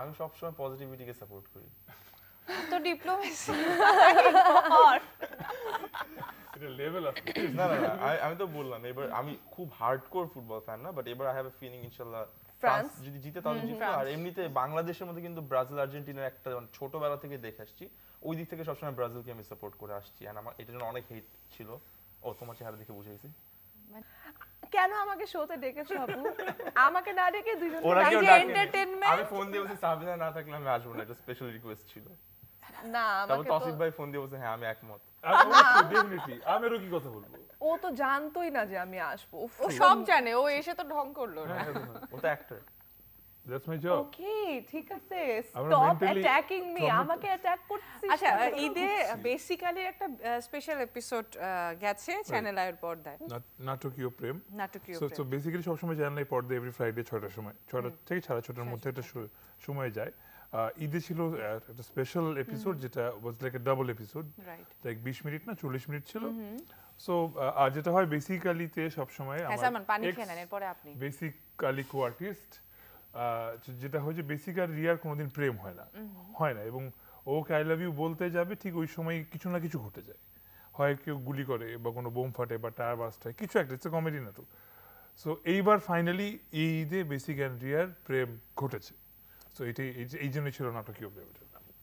আমি সবসময় পজিটিভিটিকে সাপোর্ট করি তো ডিপ্লোমেসি এটা লেভেল আছে না না আমি তো বললাম এবার আমি খুব হার্ডকোর ফুটবল ফ্যান না বাট এবার আই হ্যাভ এ ফিলিং ইনশাআল্লাহ ফ্রান্স যদি জিতে তাহলে জিতবে আর এমনিতে বাংলাদেশের মধ্যে কিন্তু ব্রাজিল আর্জেন্টিনার একটা মানে ছোটবেলা থেকে দেখে আসছি ওই দিক থেকে সবসময় ব্রাজিলকে আমি সাপোর্ট করে আসছি আর আমার এটার জন্য অনেক হেট ছিল ও তোমার চেহারা দেখে বুঝে গেছি মানে, কেন আমাকে শোতে ডেকেছো আপু আমাকে না ডেকে দুইজন দুজন এন্টারটেইনমেন্ট আমি ফোন দিয়ে বলছি সাবিনা না থাকলে আমি আসব না এটা স্পেশাল রিকোয়েস্ট ছিল না আমাকে তো তসিফ ভাই ফোন দিয়ে বলছে হ্যাঁ আমি একমত ডেফিনেটলি আমি আরো কথা বলবো ও তো জানতোই না যে আমি আসবো ও সব জানে ও এসে তো ঢং করলো না হ্যাঁ, হ্যাঁ, ও তো অ্যাক্টর ঠিক আছে আমাকে অ্যাটাক করছিস আচ্ছা ঈদে বেসিক্যালি একটা স্পেশাল এপিসোড গেছে চ্যানেল আয়ের পর্দায় নাটকীয় প্রেম নাটকীয় প্রেম সো বেসিক্যালি সব সময় চ্যানেল আয়ের পর্দায় এভরি ফ্রাইডে 6টার সময় 6টা থেকে মধ্যে একটা সময় যায় ঈদে ছিল একটা স্পেশাল এপিসোড যেটা was like a double episode like 20 minute না 40 মিনিট ছিল সো আর যেটা হয় বেসিক্যালিতে সব সময় আমার পানি খেয়ে এরপরে আপনি বেসিক্যালি কো আর্টিস্ট যেটা হয়েছে বেসিক আর রিয়ার কোনোদিন প্রেম হয় না হয় না এবং ওকে আই লাভ ইউ বলতে যাবে ঠিক ওই সময় কিছু না কিছু ঘটে যায় হয় কেউ গুলি করে বা কোনো বোম ফাটে বা টায়ার বাস্ট হয় কিছু একটা ইটস কমেডি না তো সো এইবার ফাইনালি এই ঈদে বেসিক অ্যান্ড রিয়ার প্রেম ঘটেছে সো এটাই এই জন্যই ছিল নাটকীয় প্রেমের নাম